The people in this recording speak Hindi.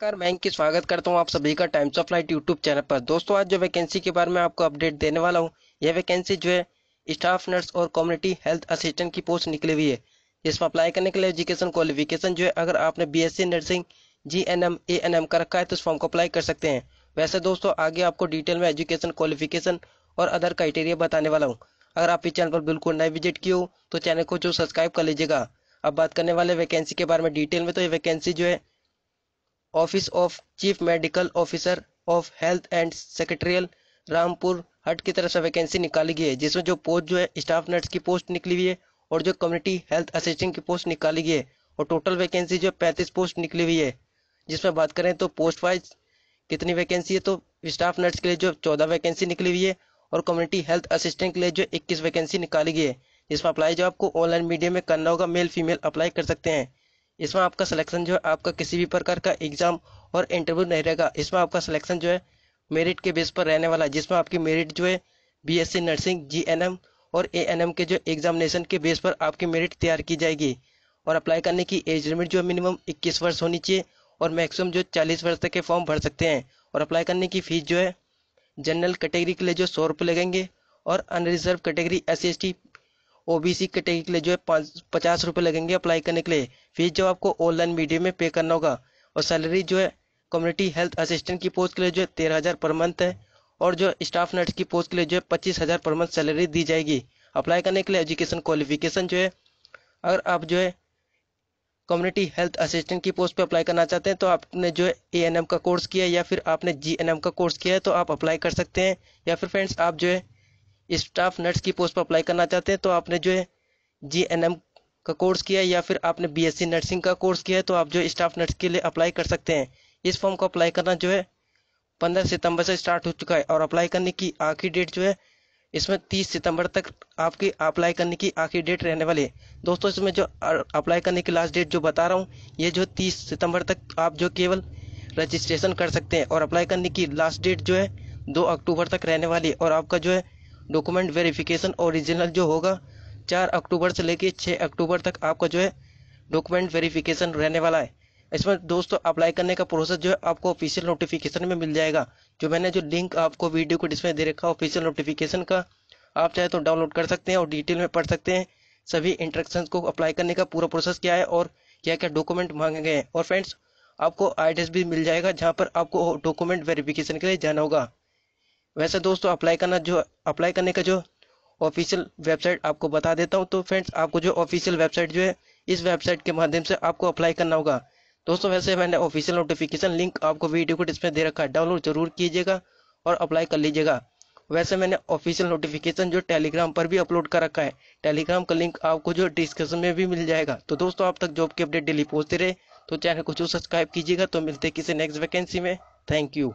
कर मैं इनकी स्वागत करता हूं आप सभी का Times of Light YouTube channel पर दोस्तों आज जो वैकेंसी के बारे में आपको अपडेट देने वाला हूं यह वैकेंसी जो है स्टाफ नर्स और कम्युनिटी हेल्थ असिस्टेंट की पोस्ट निकली हुई है इसमें अप्लाई करने के लिए एजुकेशन क्वालिफिकेशन जो है अगर आपने B S C nursing G N M N M का रखा है तो उस फॉर्म को अप्लाई कर सकते हैं वैसे दोस्तों आगे आपको डिटेल में एजुकेशन क्वालिफिकेशन और अदर क्राइटेरिया बताने वाला हूँ अगर आप इस चैनल पर बिल्कुल नए विजिट किए हो तो चैनल को जो सब्सक्राइब कर लीजिएगा अब बात करने वाले वैकेंसी के बारे में डिटेल में तो ये वैकेंसी जो है office of chief medical officer of health and secretarial Rampur Hat की तरफ से वैकेंसी निकाली गई है जिसमें जो पोस्ट जो है स्टाफ नर्स की पोस्ट निकली हुई है और जो कम्युनिटी हेल्थ असिस्टेंट की पोस्ट निकाली गई है और टोटल वैकेंसी जो पैंतीस पोस्ट निकली हुई है जिसमें बात करें तो पोस्ट वाइज कितनी वैकेंसी है तो स्टाफ नर्स के लिए जो चौदह वैकेंसी निकली हुई है और कम्युनिटी हेल्थ असिस्टेंट के लिए जो इक्कीस वैकेंसी निकाली गई है जिसमें अप्लाई जो आपको ऑनलाइन मीडिया में करना होगा मेल फीमेल अप्लाई कर सकते हैं इसमें आपका सिलेक्शन जो है आपका किसी भी प्रकार का एग्जाम और इंटरव्यू नहीं रहेगा इसमें आपका सिलेक्शन जो है मेरिट के बेस पर रहने वाला है जिसमें आपकी मेरिट जो है बीएससी नर्सिंग जीएनएम और एएनएम के जो एग्जामिनेशन के बेस पर आपकी मेरिट तैयार की जाएगी और अप्लाई करने की एज लिमिट जो है मिनिमम इक्कीस वर्ष होनी चाहिए और मैक्सिमम जो चालीस वर्ष तक के फॉर्म भर सकते हैं और अप्लाई करने की फीस जो है जनरल कैटेगरी के लिए जो सौ रुपये लगेंगे और unreserved category S C OBC category के लिए जो है पचास रुपये लगेंगे अप्लाई करने के लिए फीस जो आपको ऑनलाइन मीडियम में पे करना होगा और सैलरी जो है कम्युनिटी हेल्थ असिस्टेंट की पोस्ट के लिए जो है तेरह हज़ार पर मंथ है और जो स्टाफ नर्स की पोस्ट के लिए जो है पच्चीस हज़ार पर मंथ सैलरी दी जाएगी अप्लाई करने के लिए एजुकेशन क्वालिफिकेशन जो है अगर आप जो है कम्युनिटी हेल्थ असिस्टेंट की पोस्ट पे अप्लाई करना चाहते हैं तो आपने जो है ए का कोर्स किया या फिर आपने जी का कोर्स किया है तो आप अप्लाई कर सकते हैं या फिर फ्रेंड्स आप जो है स्टाफ नर्स की पोस्ट पर अप्लाई करना चाहते हैं तो आपने जो है जी एन एम का कोर्स किया है या फिर आपने बी एस सी नर्सिंग का कोर्स किया है तो आप जो स्टाफ नर्स के लिए अप्लाई कर सकते हैं इस फॉर्म को अप्लाई करना जो है पंद्रह सितंबर से स्टार्ट हो चुका है और अप्लाई करने की आखिरी डेट जो है इसमें तीस सितंबर तक आपकी अप्लाई करने की आखिरी डेट रहने वाली है दोस्तों इसमें जो अप्लाई करने की लास्ट डेट जो बता रहा हूँ ये जो तीस सितंबर तक आप जो केवल रजिस्ट्रेशन कर सकते हैं और अप्लाई करने की लास्ट डेट जो है दो अक्टूबर तक रहने वाली है और आपका जो है डॉक्यूमेंट वेरिफिकेशन ओरिजिनल जो होगा चार अक्टूबर से लेकर छः अक्टूबर तक आपका जो है डॉक्यूमेंट वेरिफिकेशन रहने वाला है इसमें दोस्तों अप्लाई करने का प्रोसेस जो है आपको ऑफिशियल नोटिफिकेशन में मिल जाएगा जो मैंने जो लिंक आपको वीडियो को डिस्प्ले दे रखा ऑफिशियल नोटिफिकेशन का आप चाहे तो डाउनलोड कर सकते हैं और डिटेल में पढ़ सकते हैं सभी इंस्ट्रक्शन को अप्लाई करने का पूरा प्रोसेस क्या है और क्या क्या डॉक्यूमेंट मांगे गए हैं और फ्रेंड्स आपको आई भी मिल जाएगा जहाँ पर आपको डॉक्यूमेंट वेरिफिकेशन के लिए जाना होगा वैसे दोस्तों अप्लाई करना जो अप्लाई करने का जो ऑफिशियल वेबसाइट आपको बता देता हूँ तो फ्रेंड्स आपको जो ऑफिशियल वेबसाइट जो है इस वेबसाइट के माध्यम से आपको अप्लाई करना होगा दोस्तों वैसे मैंने ऑफिशियल नोटिफिकेशन लिंक आपको वीडियो को डिस्प्ले दे रखा है डाउनलोड जरूर कीजिएगा और अप्लाई कर लीजिएगा वैसे मैंने ऑफिशियल नोटिफिकेशन जो टेलीग्राम पर भी अपलोड कर रखा है टेलीग्राम का लिंक आपको जो डिस्क्रिप्शन में भी मिल जाएगा तो दोस्तों आप तक जॉब की अपडेट डेली पहुंचते रहे तो चैनल को जो सब्सक्राइब कीजिएगा तो मिलते किसी नेक्स्ट वैकेंसी में थैंक यू